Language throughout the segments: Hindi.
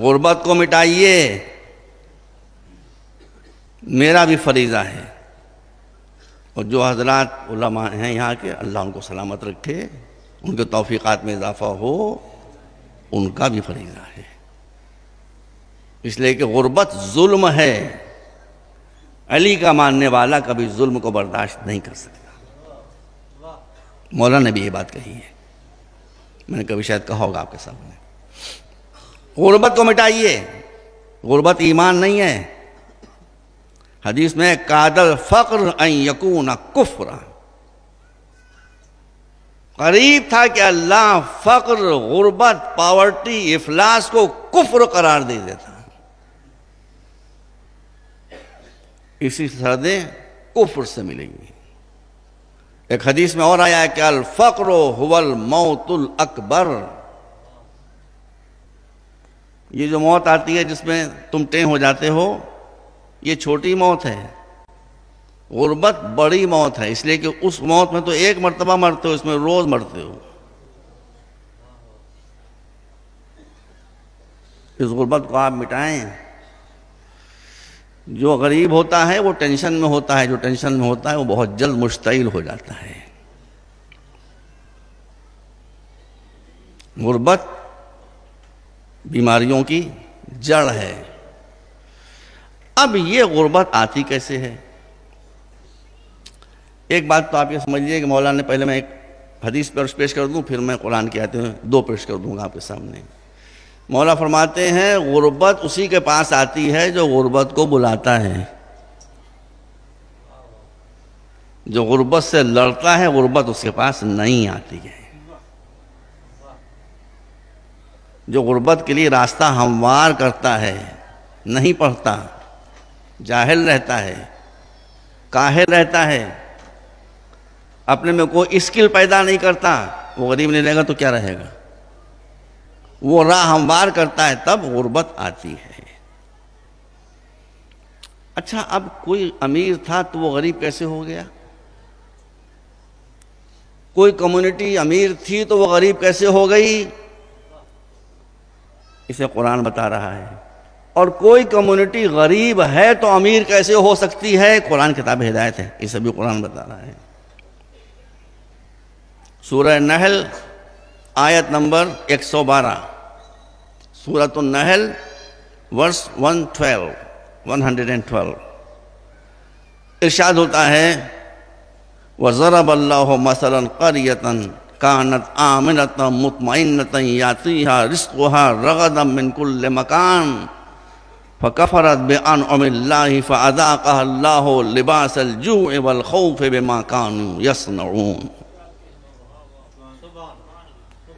गुर्बत को मिटाइए मेरा भी फरीज़ा है और जो हजरात उलमा हैं यहाँ के अल्लाह उनको सलामत रखे उनके तोफ़ीक़ात में इजाफ़ा हो उनका भी फरीज़ा है इसलिए कि गुर्बत जुल्म है अली का मानने वाला कभी जुल्म को बर्दाश्त नहीं कर सकता मौलाना ने भी ये बात कही है मैंने कभी शायद कहा होगा आपके सामने गुर्बत को मिटाइए गुर्बत ईमान नहीं है हदीस में कादल फ़क्र यकून कुफ्र करीब था कि अल्लाह फ़क्र गुर्बत पावर्टी इफलास को कुफ्र करार दे देता इसी सरदे कुफ्र से मिलेंगी एक हदीस में और आया कि अल फ़क्र हुवल मौतुल अकबर ये जो मौत आती है जिसमें तुम टें हो जाते हो ये छोटी मौत है गुर्बत बड़ी मौत है इसलिए कि उस मौत में तो एक मरतबा मरते हो इसमें रोज मरते हो इस गुर्बत को आप मिटाएं जो गरीब होता है वो टेंशन में होता है जो टेंशन में होता है वो बहुत जल्द मुश्तिल हो जाता है गुर्बत बीमारियों की जड़ है अब ये गुर्बत आती कैसे है एक बात तो आप ये समझिए कि मौलाना ने पहले मैं एक हदीस पर पेश कर दूं फिर मैं कुरान की आते हैं दो पेश कर दूंगा आपके सामने मौला फरमाते हैं गुर्बत उसी के पास आती है जो गुर्बत को बुलाता है जो गुर्बत से लड़ता है गुर्बत उसके पास नहीं आती है जो गुर्बत के लिए रास्ता हमवार करता है नहीं पढ़ता जाहिल रहता है काहिल रहता है अपने में कोई स्किल पैदा नहीं करता वो गरीब नहीं रहेगा तो क्या रहेगा वो राह हमवार करता है तब गुर्बत आती है अच्छा अब कोई अमीर था तो वो गरीब कैसे हो गया कोई कम्युनिटी अमीर थी तो वो गरीब कैसे हो गई इसे कुरान बता रहा है और कोई कम्युनिटी गरीब है तो अमीर कैसे हो सकती है कुरान किताब हिदायत है इसे भी कुरान बता रहा है सूरह नहल आयत नंबर 112 सूरत नहल वर्स 112 ट्वेल्व इरशाद होता है वज़रब मसला मसलन करियतन कानत आमिनत मुतमिनत याती हा रिस्क हा रगदम बिनकुल मकान फ़कफ़रत बन अमिल्ला फ़ादाकल्लाह लिबासल जू एवल खौफ बेमा कानू यसनून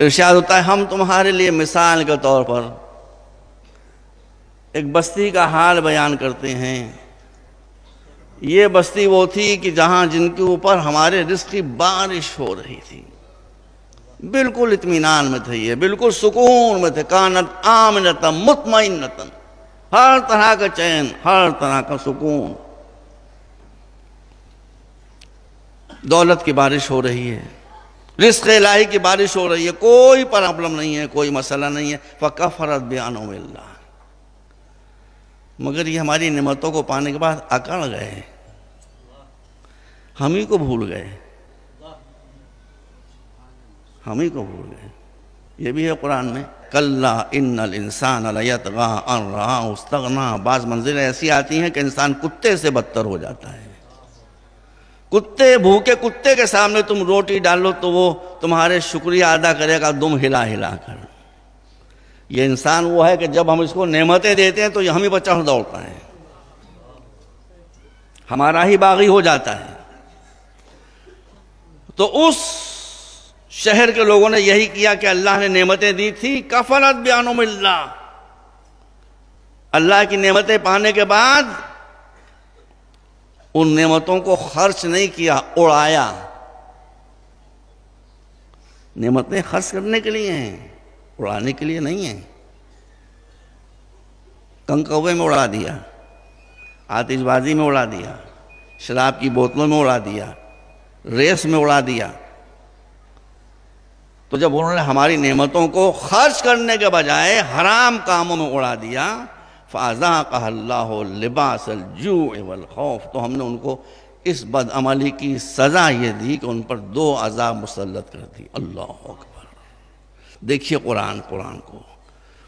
इर्शाद होता है हम तुम्हारे लिए मिसाल के तौर पर एक बस्ती का हाल बयान करते हैं ये बस्ती वो थी कि जहाँ जिनके ऊपर हमारे रिस्क की बारिश हो रही थी बिल्कुल इतमान में थे ये बिल्कुल सुकून में थे कानत आम नतम मुतमिन नतम हर तरह का चैन हर तरह का सुकून दौलत की बारिश हो रही है रिस्क लाही की बारिश हो रही है कोई प्रॉब्लम नहीं है कोई मसला नहीं है फ़का फ़रत बयान मिल्ला मगर ये हमारी नमतों को पाने के बाद अकड़ गए हम ही को भूल गए हम ही को भूल गए ये भी है कुरान में कल्ला इन्नल इंसान अलयतगा उस्तगना बाज़ मंजिलें ऐसी आती हैं कि इंसान कुत्ते से बदतर हो जाता है कुत्ते भूखे कुत्ते के सामने तुम रोटी डालो तो वो तुम्हारे शुक्रिया अदा करेगा दुम हिला हिला कर ये इंसान वो है कि जब हम इसको नेमतें देते हैं तो हम ही बच्चा दौड़ता है हमारा ही बागी हो जाता है तो उस शहर के लोगों ने यही किया कि अल्लाह ने नेमतें दी थी कफरत बयानों में अल्लाह की नेमतें पाने के बाद उन नेमतों को खर्च नहीं किया उड़ाया नेमतें खर्च करने के लिए हैं उड़ाने के लिए नहीं है कंकवे में उड़ा दिया आतिशबाजी में उड़ा दिया शराब की बोतलों में उड़ा दिया रेस में उड़ा दिया तो जब उन्होंने हमारी नेमतों को खर्च करने के बजाय हराम कामों में उड़ा दिया फ़ाजा कहल्ला लिबासल जू एवल खौफ तो हमने उनको इस बदअमली की सज़ा ये दी कि उन पर दो अज़ा मुसलत कर दी अल्लाह अकबर देखिए कुरान कुरान को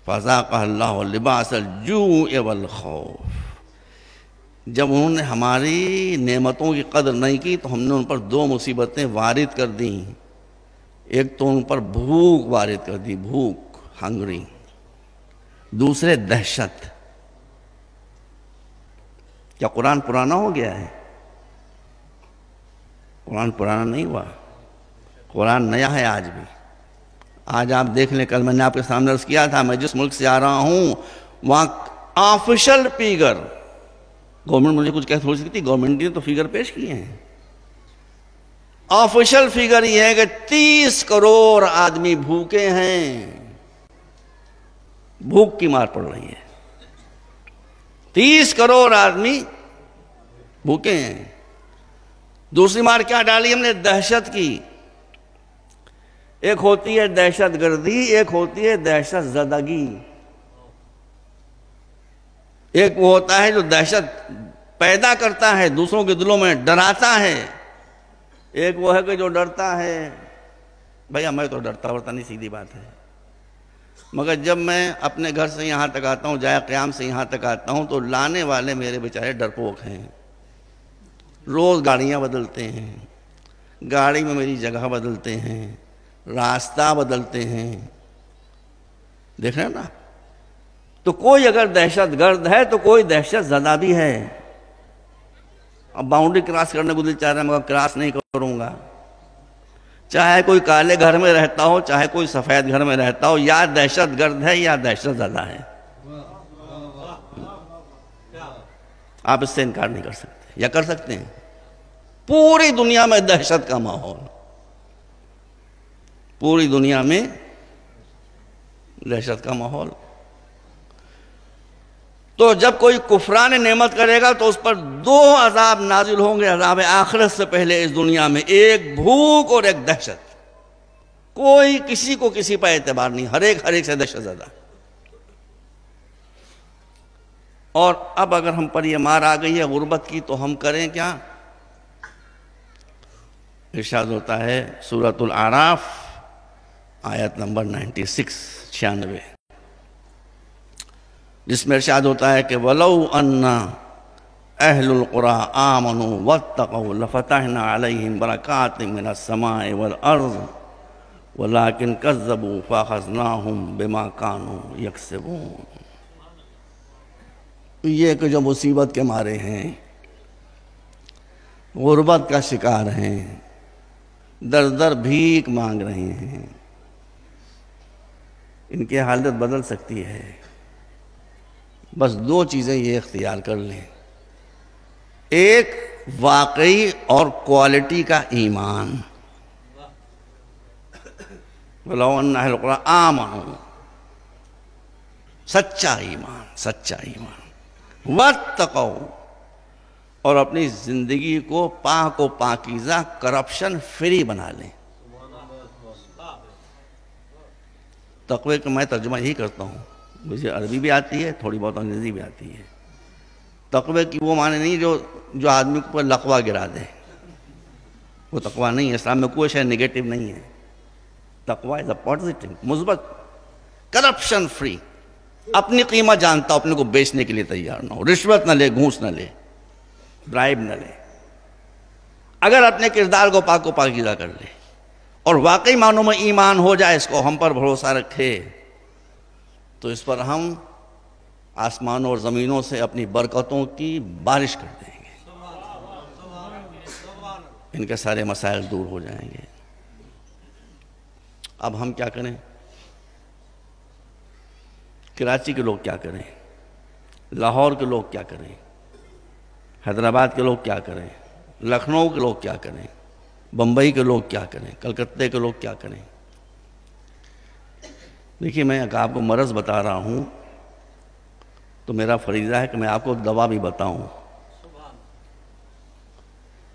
फ़ाजा कहल्ला लिबास जू एवल खौफ जब उन्होंने हमारी नेमतों की कदर नहीं की तो हमने उन पर दो मुसीबतें वारिद कर दी एक तो उन पर भूख वारित कर दी भूख हंगरी दूसरे दहशत क्या कुरान पुराना हो गया है कुरान पुराना नहीं हुआ कुरान नया है आज भी आज आप देख लें कल मैंने आपके सामने अर्ज किया था मैं जिस मुल्क से आ रहा हूं वहां ऑफिशियल फिगर गवर्नमेंट मुझे कुछ कह थोड़ी सकती गवर्नमेंट ने तो फिगर पेश किए हैं ऑफिशियल फिगर यह है कि तीस करोड़ आदमी भूखे हैं भूख की मार पड़ रही है तीस करोड़ आदमी भूखे हैं दूसरी मार क्या डाली हमने दहशत की एक होती है दहशत गर्दी एक होती है दहशत जदगी एक वो होता है जो दहशत पैदा करता है दूसरों के दिलों में डराता है एक वो है कि जो डरता है भैया मैं तो डरता वरता नहीं सीधी बात है मगर जब मैं अपने घर से यहाँ तक आता हूँ जाया क़्याम से यहाँ तक आता हूँ तो लाने वाले मेरे बेचारे डरपोक हैं रोज़ गाड़ियाँ बदलते हैं गाड़ी में मेरी जगह बदलते हैं रास्ता बदलते हैं देख रहे हैं ना तो कोई अगर दहशत गर्द है तो कोई दहशत ज्यादा भी है अब बाउंड्री क्रॉस करने को दिल चाह रहा है मगर क्रॉस नहीं करूंगा चाहे कोई काले घर में रहता हो चाहे कोई सफ़ेद घर में रहता हो या दहशत गर्द है या दहशत ज़्यादा है आप इससे इनकार नहीं कर सकते या कर सकते हैं पूरी दुनिया में दहशत का माहौल पूरी दुनिया में दहशत का माहौल तो जब कोई कुफरान नेमत करेगा तो उस पर दो अजाब नाजिल होंगे अजाब आखरत से पहले इस दुनिया में एक भूख और एक दहशत कोई किसी को किसी पर एतबार नहीं हर एक हर एक से दहशत ज़्यादा और अब अगर हम पर यह मार आ गई है गुर्बत की तो हम करें क्या इर्शाद होता है सूरतुल आराफ आयत नंबर सिक्स छियानवे जिसमें इर्शाद होता है कि वलऊ अन्ना अहलुल्कुरा आमनु वतफ़तहम बरक़ात मिनसमाए वल अर्ज़ वलाकिन कज़बू हम बेमा कानू यकसबून ये कि जो मुसीबत के मारे हैं गुरबत का शिकार हैं दर दर भीख मांग रहे हैं इनकी हालत बदल सकती है बस दो चीज़ें ये इख्तियार कर लें एक वाकई और क्वालिटी का ईमान बोला आमान सच्चा ईमान सच्चा ईमान वत तको और अपनी ज़िंदगी को पाक व पाकिज़ा करप्शन फ्री बना लें तकवे का मैं तर्जमा यही करता हूँ मुझे अरबी भी आती है थोड़ी बहुत अंग्रेज़ी भी आती है तकवे की वो माने नहीं जो जो आदमी के ऊपर लकवा गिरा दे वो तकवा नहीं है इस्लाम में कोई शायद निगेटिव नहीं है तकवा इज अ पॉजिटिव मुस्बत करप्शन फ्री अपनी कीमत जानता अपने को बेचने के लिए तैयार ना हो रिश्वत ना ले घूस ना ले ब्राइब ना ले अगर अपने किरदार को पाको पाकिदा कर ले और वाकई मानों में ईमान हो जाए इसको हम पर भरोसा रखे तो इस पर हम आसमानों और ज़मीनों से अपनी बरकतों की बारिश कर देंगे इनके सारे मसाइल दूर हो जाएंगे अब हम क्या करें कराची के लोग क्या करें लाहौर के लोग क्या करें हैदराबाद के लोग क्या करें लखनऊ के लोग क्या करें बम्बई के लोग क्या करें कलकत्ते के लोग क्या करें देखिए मैं आपको मरज़ बता रहा हूँ तो मेरा फरीज़ा है कि मैं आपको दवा भी बताऊँ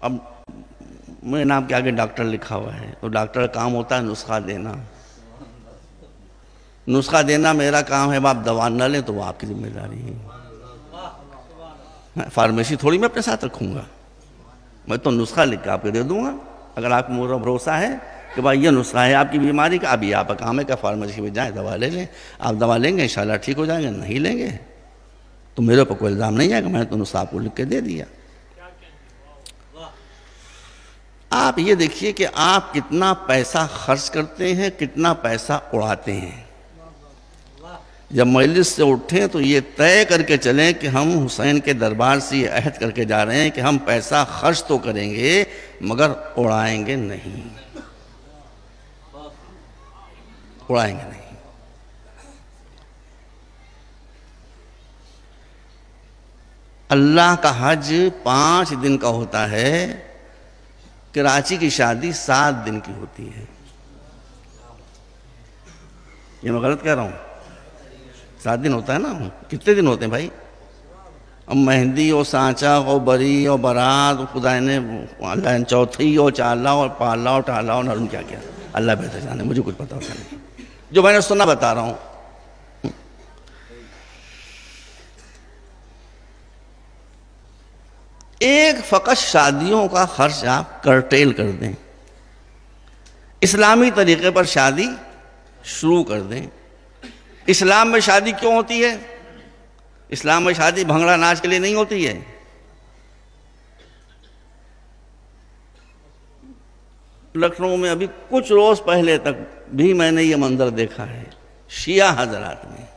अब मेरे नाम के आगे डॉक्टर लिखा हुआ है तो डॉक्टर का काम होता है नुस्खा देना नुस्खा देना मेरा काम है आप दवा ना लें तो वो आपकी जिम्मेदारी है फार्मेसी थोड़ी मैं अपने साथ रखूँगा मैं तो नुस्खा लिख के आपको दे दूँगा अगर आपको मेरा भरोसा है कि भाई ये नुस्खा है आपकी बीमारी का अभी आप काम है क्या फार्मेसी में जाएँ दवा ले लें आप दवा लेंगे इन ठीक हो जाएंगे नहीं लेंगे तो मेरे ऊपर कोई इल्ज़ाम नहीं आएगा मैंने तो नुस्खा आपको लिख के दे दिया आप ये देखिए कि आप कितना पैसा खर्च करते हैं कितना पैसा उड़ाते हैं जब मजलिस से उठें तो ये तय करके चलें कि हम हुसैन के दरबार से ये अहद करके जा रहे हैं कि हम पैसा खर्च तो करेंगे मगर उड़ाएंगे नहीं उड़ाएंगे नहीं अल्लाह का हज पांच दिन का होता है कराची की शादी सात दिन की होती है ये मैं गलत कह रहा हूं सात दिन होता है ना कितने दिन होते हैं भाई अब मेहंदी और सांचा और बरी और बरात खुदा ने अल्लाह चौथी और चाला और पाला और टाला और नरुम क्या किया अल्लाह बेहतर जाने मुझे कुछ पता होता नहीं जो मैंने सुना बता रहा हूं एक फकत शादियों का खर्च आप करटेल कर दें इस्लामी तरीके पर शादी शुरू कर दें इस्लाम में शादी क्यों होती है इस्लाम में शादी भंगड़ा नाच के लिए नहीं होती है लखनऊ में अभी कुछ रोज़ पहले तक भी मैंने ये मंदिर देखा है शिया हजरात में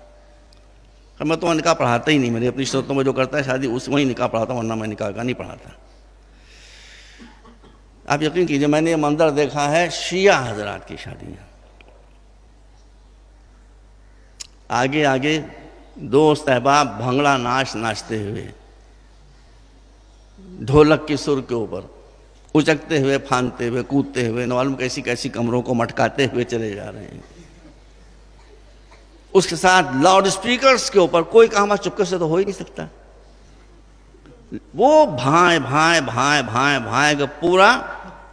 मैं तो निकाह पढ़ाता ही नहीं मेरी अपनी श्रोतों में जो करता है शादी उस वहीं निकाह पढ़ाता वरना मैं निकाह का नहीं पढ़ाता आप यकीन कीजिए मैंने ये मंदिर देखा है शिया हजरात की शादियाँ आगे आगे दोस्त अहबाब भंगड़ा नाच नाचते हुए ढोलक की सुर के ऊपर उचकते हुए फानते हुए कूदते हुए मालूम कैसी कैसी कमरों को मटकाते हुए चले जा रहे हैं उसके साथ लाउड स्पीकर्स के ऊपर कोई आज चुपके से तो हो ही नहीं सकता वो भाए भाए भाए भाए भाए का पूरा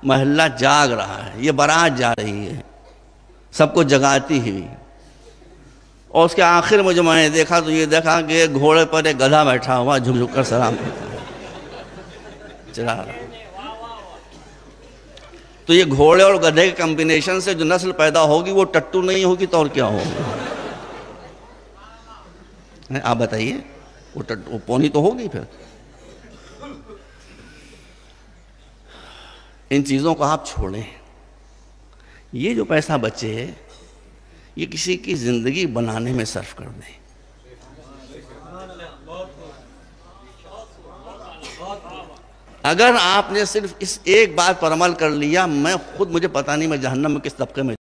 महल्ला जाग रहा है ये बारात जा रही है सबको जगाती हुई और उसके आखिर में जो मैंने देखा तो ये देखा कि घोड़े पर एक गधा बैठा हुआ झुकझुक कर सलाम करता चला रहा तो ये घोड़े और गधे के कॉम्बिनेशन से जो नस्ल पैदा होगी वो टट्टू नहीं होगी तो और क्या होगा आप बताइए वो टट्टू पोनी तो होगी फिर इन चीज़ों को आप छोड़ें ये जो पैसा बचे ये किसी की ज़िंदगी बनाने में सर्व कर दें अगर आपने सिर्फ इस एक बात पर अमल कर लिया मैं खुद मुझे पता नहीं मैं जहन्नम में किस तबके में